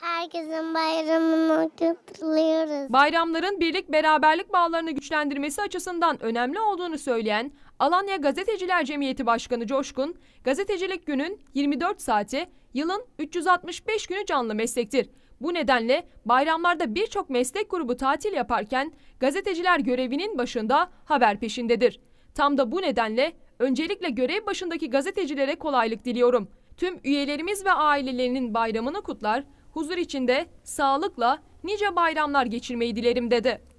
Herkesin bayramını kutluyoruz. Bayramların birlik beraberlik bağlarını güçlendirmesi açısından önemli olduğunu söyleyen Alanya Gazeteciler Cemiyeti Başkanı Coşkun, gazetecilik günün 24 saati yılın 365 günü canlı meslektir. Bu nedenle bayramlarda birçok meslek grubu tatil yaparken gazeteciler görevinin başında haber peşindedir. Tam da bu nedenle öncelikle görev başındaki gazetecilere kolaylık diliyorum. Tüm üyelerimiz ve ailelerinin bayramını kutlar, huzur içinde, sağlıkla nice bayramlar geçirmeyi dilerim dedi.